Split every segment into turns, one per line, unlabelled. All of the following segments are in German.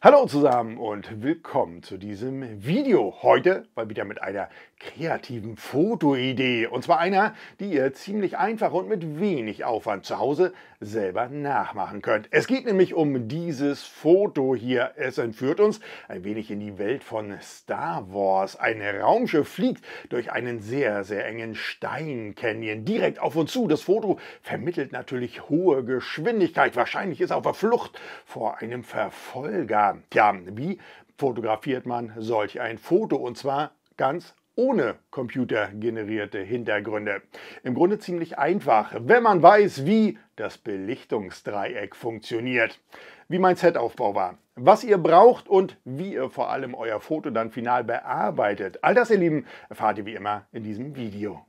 Hallo zusammen und willkommen zu diesem Video. Heute mal wieder mit einer kreativen Fotoidee. Und zwar einer, die ihr ziemlich einfach und mit wenig Aufwand zu Hause selber nachmachen könnt. Es geht nämlich um dieses Foto hier. Es entführt uns ein wenig in die Welt von Star Wars. Ein Raumschiff fliegt durch einen sehr, sehr engen Steincanyon direkt auf uns zu. Das Foto vermittelt natürlich hohe Geschwindigkeit. Wahrscheinlich ist er auf der Flucht vor einem Verfolger. Jahren. Tja, wie fotografiert man solch ein Foto und zwar ganz ohne computergenerierte Hintergründe. Im Grunde ziemlich einfach, wenn man weiß, wie das Belichtungsdreieck funktioniert, wie mein Setaufbau war, was ihr braucht und wie ihr vor allem euer Foto dann final bearbeitet. All das, ihr Lieben, erfahrt ihr wie immer in diesem Video.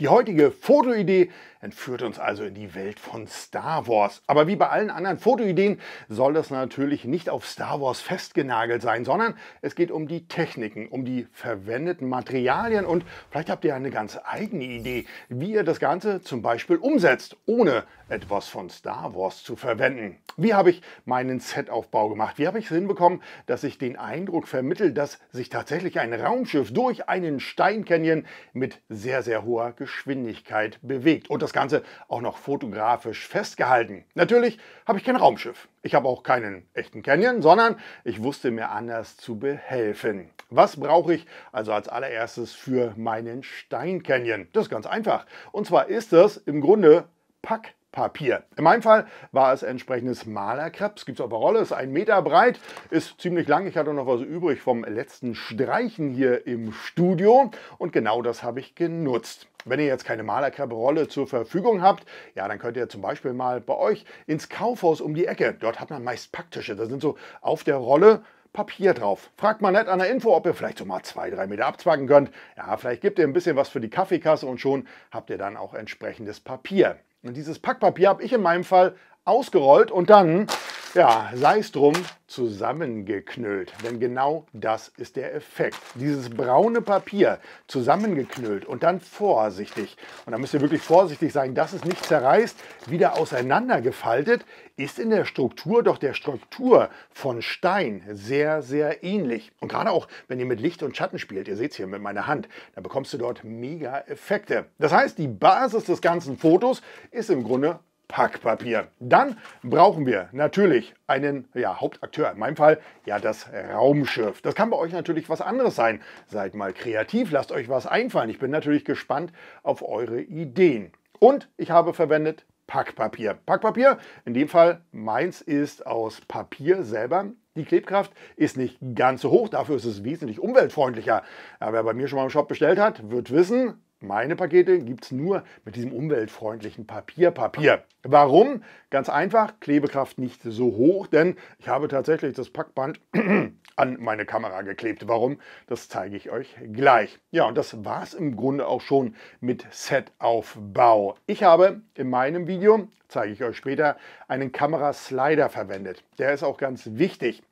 Die heutige Fotoidee entführt uns also in die Welt von Star Wars. Aber wie bei allen anderen Fotoideen soll das natürlich nicht auf Star Wars festgenagelt sein, sondern es geht um die Techniken, um die verwendeten Materialien und vielleicht habt ihr eine ganz eigene Idee, wie ihr das Ganze zum Beispiel umsetzt, ohne etwas von Star Wars zu verwenden. Wie habe ich meinen Setaufbau gemacht? Wie habe ich es hinbekommen, dass ich den Eindruck vermittle, dass sich tatsächlich ein Raumschiff durch einen Steincanyon mit sehr, sehr hoher Geschwindigkeit Geschwindigkeit bewegt und das Ganze auch noch fotografisch festgehalten. Natürlich habe ich kein Raumschiff. Ich habe auch keinen echten Canyon, sondern ich wusste mir anders zu behelfen. Was brauche ich also als allererstes für meinen Stein Canyon? Das ist ganz einfach. Und zwar ist das im Grunde Pack Papier. In meinem Fall war es entsprechendes Malerkreps, gibt es auf der Rolle, ist ein Meter breit, ist ziemlich lang. Ich hatte noch was übrig vom letzten Streichen hier im Studio und genau das habe ich genutzt. Wenn ihr jetzt keine Malerkreppe-Rolle zur Verfügung habt, ja, dann könnt ihr zum Beispiel mal bei euch ins Kaufhaus um die Ecke. Dort hat man meist Packtische, da sind so auf der Rolle Papier drauf. Fragt mal nett an der Info, ob ihr vielleicht so mal zwei, drei Meter abzwacken könnt. Ja, vielleicht gibt ihr ein bisschen was für die Kaffeekasse und schon habt ihr dann auch entsprechendes Papier. Und dieses Packpapier habe ich in meinem Fall ausgerollt und dann, ja, sei es drum, zusammengeknüllt. Denn genau das ist der Effekt. Dieses braune Papier zusammengeknüllt und dann vorsichtig, und da müsst ihr wirklich vorsichtig sein, dass es nicht zerreißt, wieder auseinandergefaltet, ist in der Struktur doch der Struktur von Stein sehr, sehr ähnlich. Und gerade auch, wenn ihr mit Licht und Schatten spielt, ihr seht es hier mit meiner Hand, da bekommst du dort mega Effekte. Das heißt, die Basis des ganzen Fotos ist im Grunde Packpapier. Dann brauchen wir natürlich einen ja, Hauptakteur, in meinem Fall ja das Raumschiff. Das kann bei euch natürlich was anderes sein. Seid mal kreativ, lasst euch was einfallen. Ich bin natürlich gespannt auf eure Ideen. Und ich habe verwendet Packpapier. Packpapier, in dem Fall meins ist aus Papier selber. Die Klebkraft ist nicht ganz so hoch, dafür ist es wesentlich umweltfreundlicher. Aber wer bei mir schon mal im Shop bestellt hat, wird wissen, meine Pakete gibt es nur mit diesem umweltfreundlichen Papierpapier. Warum? Ganz einfach, Klebekraft nicht so hoch, denn ich habe tatsächlich das Packband an meine Kamera geklebt. Warum? Das zeige ich euch gleich. Ja, und das war es im Grunde auch schon mit Setaufbau. Ich habe in meinem Video, zeige ich euch später, einen Kameraslider verwendet. Der ist auch ganz wichtig.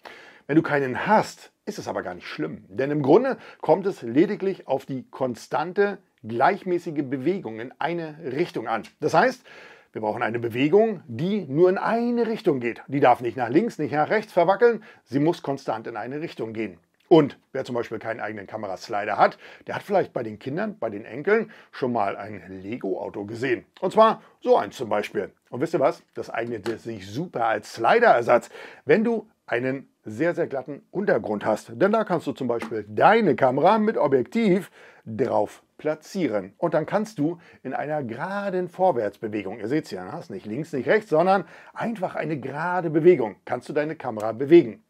Wenn du keinen hast, ist es aber gar nicht schlimm, denn im Grunde kommt es lediglich auf die konstante gleichmäßige Bewegung in eine Richtung an. Das heißt, wir brauchen eine Bewegung, die nur in eine Richtung geht. Die darf nicht nach links, nicht nach rechts verwackeln. Sie muss konstant in eine Richtung gehen. Und wer zum Beispiel keinen eigenen Kameraslider hat, der hat vielleicht bei den Kindern, bei den Enkeln schon mal ein Lego-Auto gesehen. Und zwar so eins zum Beispiel. Und wisst ihr was? Das eignet sich super als Slider-Ersatz, wenn du einen sehr, sehr glatten Untergrund hast. Denn da kannst du zum Beispiel deine Kamera mit Objektiv drauf platzieren. Und dann kannst du in einer geraden Vorwärtsbewegung, ihr seht es ja, ne, nicht links, nicht rechts, sondern einfach eine gerade Bewegung, kannst du deine Kamera bewegen.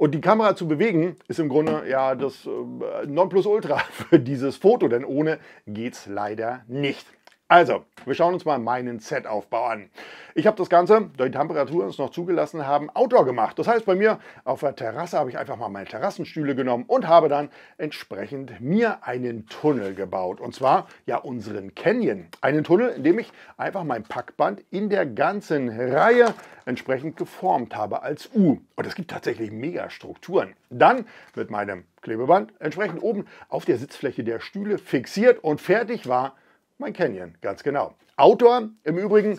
Und die Kamera zu bewegen, ist im Grunde ja das äh, Nonplusultra für dieses Foto, denn ohne geht's leider nicht. Also, wir schauen uns mal meinen Setaufbau an. Ich habe das Ganze, da die Temperaturen uns noch zugelassen haben, outdoor gemacht. Das heißt, bei mir auf der Terrasse habe ich einfach mal meine Terrassenstühle genommen und habe dann entsprechend mir einen Tunnel gebaut. Und zwar ja unseren Canyon. Einen Tunnel, in dem ich einfach mein Packband in der ganzen Reihe entsprechend geformt habe als U. Und es gibt tatsächlich mega Strukturen. Dann mit meinem Klebeband entsprechend oben auf der Sitzfläche der Stühle fixiert und fertig war mein Canyon, ganz genau. Outdoor im Übrigen,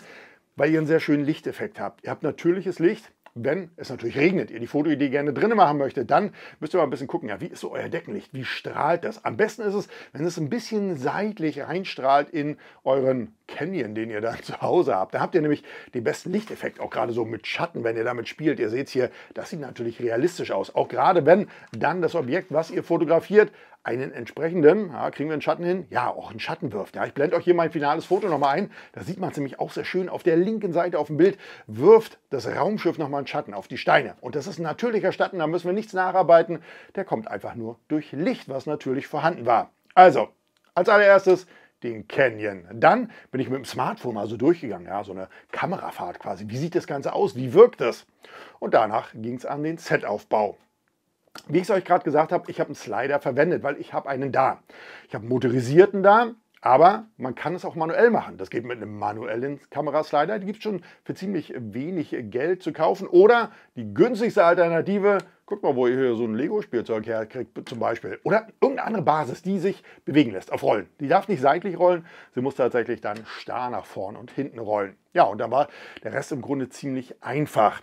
weil ihr einen sehr schönen Lichteffekt habt. Ihr habt natürliches Licht, wenn es natürlich regnet, ihr die Fotoidee gerne drinnen machen möchtet, dann müsst ihr mal ein bisschen gucken, ja, wie ist so euer Deckenlicht? Wie strahlt das? Am besten ist es, wenn es ein bisschen seitlich reinstrahlt in euren Canyon, den ihr dann zu Hause habt. Da habt ihr nämlich den besten Lichteffekt, auch gerade so mit Schatten, wenn ihr damit spielt. Ihr seht hier, das sieht natürlich realistisch aus. Auch gerade wenn dann das Objekt, was ihr fotografiert, einen entsprechenden, ja, kriegen wir einen Schatten hin? Ja, auch einen Schatten wirft. Ja, ich blende euch hier mein finales Foto nochmal ein. Da sieht man es nämlich auch sehr schön. Auf der linken Seite auf dem Bild wirft das Raumschiff nochmal einen Schatten auf die Steine. Und das ist ein natürlicher Schatten, da müssen wir nichts nacharbeiten. Der kommt einfach nur durch Licht, was natürlich vorhanden war. Also, als allererstes den Canyon. Dann bin ich mit dem Smartphone mal so durchgegangen, ja, so eine Kamerafahrt quasi. Wie sieht das Ganze aus? Wie wirkt das? Und danach ging es an den Setaufbau. Wie ich es euch gerade gesagt habe, ich habe einen Slider verwendet, weil ich habe einen da. Ich habe einen motorisierten da, aber man kann es auch manuell machen. Das geht mit einem manuellen Kameraslider. Die gibt es schon für ziemlich wenig Geld zu kaufen. Oder die günstigste Alternative, guckt mal, wo ihr hier so ein Lego-Spielzeug herkriegt zum Beispiel. Oder irgendeine andere Basis, die sich bewegen lässt auf Rollen. Die darf nicht seitlich rollen, sie muss tatsächlich dann starr nach vorn und hinten rollen. Ja, und dann war der Rest im Grunde ziemlich einfach.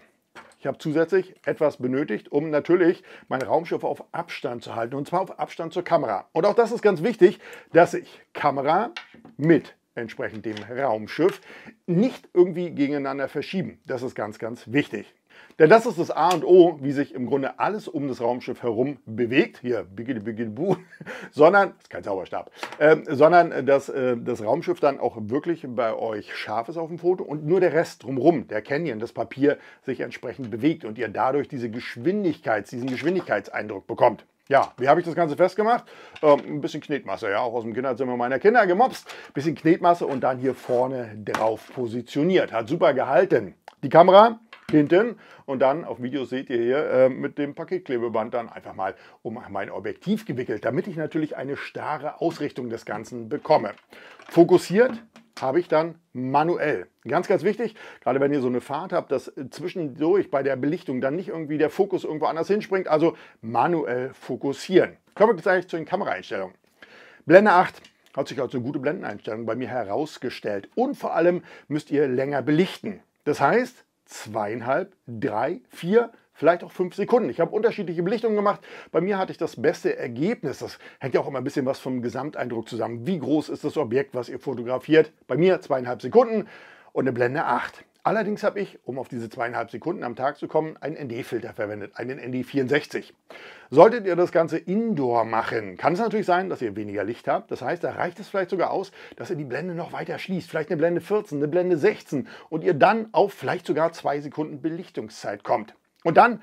Ich habe zusätzlich etwas benötigt, um natürlich mein Raumschiff auf Abstand zu halten und zwar auf Abstand zur Kamera. Und auch das ist ganz wichtig, dass ich Kamera mit entsprechend dem Raumschiff nicht irgendwie gegeneinander verschieben. Das ist ganz, ganz wichtig. Denn das ist das A und O, wie sich im Grunde alles um das Raumschiff herum bewegt. Hier, bigidi bigidi boo. sondern, das ist kein Zauberstab, ähm, äh, sondern dass äh, das Raumschiff dann auch wirklich bei euch scharf ist auf dem Foto und nur der Rest drumherum, der Canyon, das Papier sich entsprechend bewegt und ihr dadurch diese Geschwindigkeit, diesen Geschwindigkeitseindruck bekommt. Ja, wie habe ich das Ganze festgemacht? Ähm, ein bisschen Knetmasse, ja, auch aus dem Kinderzimmer meiner Kinder gemopst. bisschen Knetmasse und dann hier vorne drauf positioniert. Hat super gehalten. Die Kamera hinten und dann, auf Video seht ihr hier, äh, mit dem Paketklebeband dann einfach mal um mein Objektiv gewickelt, damit ich natürlich eine starre Ausrichtung des Ganzen bekomme. Fokussiert habe ich dann manuell. Ganz, ganz wichtig, gerade wenn ihr so eine Fahrt habt, dass zwischendurch bei der Belichtung dann nicht irgendwie der Fokus irgendwo anders hinspringt, also manuell fokussieren. Kommen wir gleich zu den Kameraeinstellungen. Blende 8 hat sich als eine gute Blendeneinstellung bei mir herausgestellt und vor allem müsst ihr länger belichten. Das heißt, zweieinhalb, drei, vier, vielleicht auch fünf Sekunden. Ich habe unterschiedliche Belichtungen gemacht. Bei mir hatte ich das beste Ergebnis. Das hängt ja auch immer ein bisschen was vom Gesamteindruck zusammen. Wie groß ist das Objekt, was ihr fotografiert? Bei mir zweieinhalb Sekunden und eine Blende 8. Allerdings habe ich, um auf diese zweieinhalb Sekunden am Tag zu kommen, einen ND-Filter verwendet, einen ND64. Solltet ihr das Ganze indoor machen, kann es natürlich sein, dass ihr weniger Licht habt. Das heißt, da reicht es vielleicht sogar aus, dass ihr die Blende noch weiter schließt. Vielleicht eine Blende 14, eine Blende 16 und ihr dann auf vielleicht sogar zwei Sekunden Belichtungszeit kommt. Und dann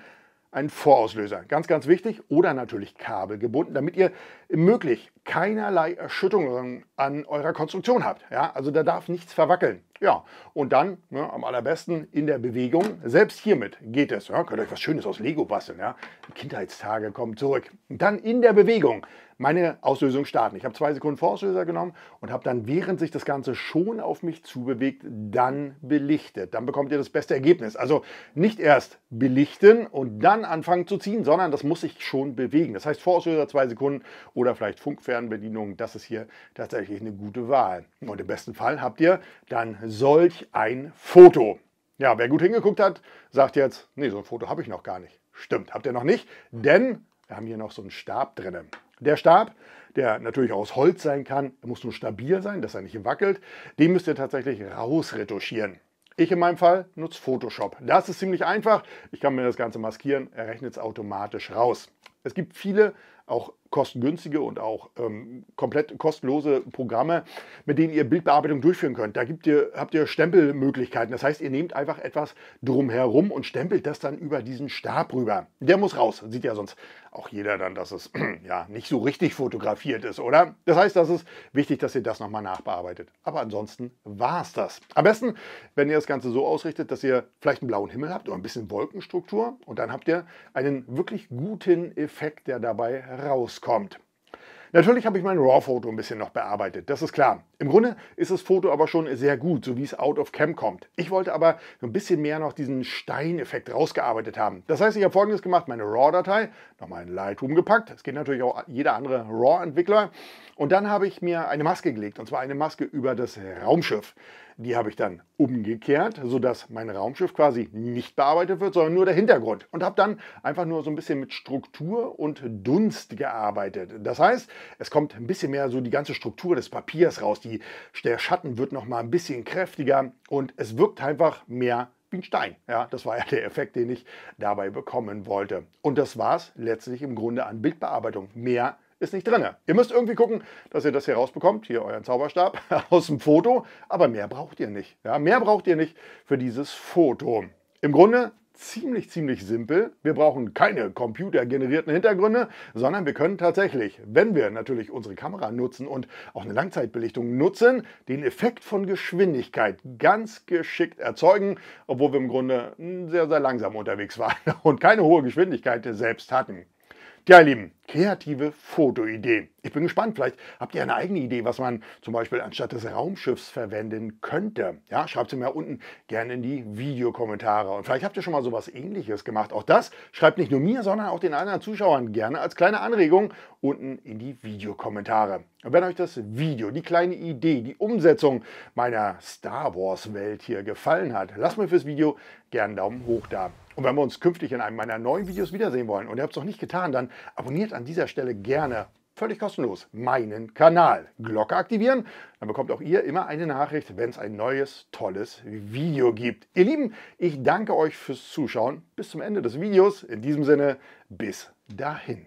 ein Vorauslöser, ganz, ganz wichtig, oder natürlich kabelgebunden, damit ihr möglich keinerlei Erschütterungen an eurer Konstruktion habt. Ja, also da darf nichts verwackeln. Ja, und dann ne, am allerbesten in der Bewegung. Selbst hiermit geht es. Ja, könnt euch was Schönes aus Lego basteln. Ja. Kindheitstage kommen zurück. Und dann in der Bewegung meine Auslösung starten. Ich habe zwei Sekunden Vorauslöser genommen und habe dann, während sich das Ganze schon auf mich zubewegt, dann belichtet. Dann bekommt ihr das beste Ergebnis. Also nicht erst belichten und dann anfangen zu ziehen, sondern das muss sich schon bewegen. Das heißt Vorauslöser zwei Sekunden oder vielleicht Funkfernbedienung. Das ist hier tatsächlich eine gute Wahl. Und im besten Fall habt ihr dann solch ein Foto. Ja, wer gut hingeguckt hat, sagt jetzt, nee, so ein Foto habe ich noch gar nicht. Stimmt, habt ihr noch nicht, denn wir haben hier noch so einen Stab drinnen. Der Stab, der natürlich aus Holz sein kann, muss nur stabil sein, dass er nicht wackelt, den müsst ihr tatsächlich rausretuschieren. Ich in meinem Fall nutze Photoshop. Das ist ziemlich einfach. Ich kann mir das Ganze maskieren, er rechnet es automatisch raus. Es gibt viele auch kostengünstige und auch ähm, komplett kostenlose Programme, mit denen ihr Bildbearbeitung durchführen könnt. Da gibt ihr, habt ihr Stempelmöglichkeiten. Das heißt, ihr nehmt einfach etwas drumherum und stempelt das dann über diesen Stab rüber. Der muss raus, sieht ja sonst auch jeder dann, dass es ja nicht so richtig fotografiert ist, oder? Das heißt, das ist wichtig, dass ihr das nochmal nachbearbeitet. Aber ansonsten war es das. Am besten, wenn ihr das Ganze so ausrichtet, dass ihr vielleicht einen blauen Himmel habt oder ein bisschen Wolkenstruktur und dann habt ihr einen wirklich guten Effekt, der dabei rauskommt. Natürlich habe ich mein RAW-Foto ein bisschen noch bearbeitet, das ist klar. Im Grunde ist das Foto aber schon sehr gut, so wie es out of cam kommt. Ich wollte aber ein bisschen mehr noch diesen Steineffekt rausgearbeitet haben. Das heißt, ich habe folgendes gemacht, meine RAW-Datei nochmal in Lightroom gepackt. Das geht natürlich auch jeder andere RAW-Entwickler. Und dann habe ich mir eine Maske gelegt, und zwar eine Maske über das Raumschiff. Die habe ich dann umgekehrt, sodass mein Raumschiff quasi nicht bearbeitet wird, sondern nur der Hintergrund. Und habe dann einfach nur so ein bisschen mit Struktur und Dunst gearbeitet. Das heißt, es kommt ein bisschen mehr so die ganze Struktur des Papiers raus. Die, der Schatten wird nochmal ein bisschen kräftiger und es wirkt einfach mehr wie ein Stein. Ja, das war ja der Effekt, den ich dabei bekommen wollte. Und das war es letztlich im Grunde an Bildbearbeitung. Mehr ist nicht drin. Ihr müsst irgendwie gucken, dass ihr das hier rausbekommt, hier euren Zauberstab aus dem Foto, aber mehr braucht ihr nicht. Ja, mehr braucht ihr nicht für dieses Foto. Im Grunde ziemlich, ziemlich simpel. Wir brauchen keine computergenerierten Hintergründe, sondern wir können tatsächlich, wenn wir natürlich unsere Kamera nutzen und auch eine Langzeitbelichtung nutzen, den Effekt von Geschwindigkeit ganz geschickt erzeugen, obwohl wir im Grunde hm, sehr, sehr langsam unterwegs waren und keine hohe Geschwindigkeit selbst hatten. Tja, ihr Lieben, kreative Fotoidee. Ich bin gespannt, vielleicht habt ihr eine eigene Idee, was man zum Beispiel anstatt des Raumschiffs verwenden könnte. Ja, schreibt sie mir unten gerne in die Videokommentare. Und vielleicht habt ihr schon mal sowas ähnliches gemacht. Auch das schreibt nicht nur mir, sondern auch den anderen Zuschauern gerne als kleine Anregung unten in die Videokommentare. Und wenn euch das Video, die kleine Idee, die Umsetzung meiner Star Wars Welt hier gefallen hat, lasst mir fürs Video gerne einen Daumen hoch da. Und wenn wir uns künftig in einem meiner neuen Videos wiedersehen wollen und ihr habt es noch nicht getan, dann abonniert an dieser Stelle gerne völlig kostenlos meinen Kanal. Glocke aktivieren, dann bekommt auch ihr immer eine Nachricht, wenn es ein neues, tolles Video gibt. Ihr Lieben, ich danke euch fürs Zuschauen bis zum Ende des Videos. In diesem Sinne, bis dahin.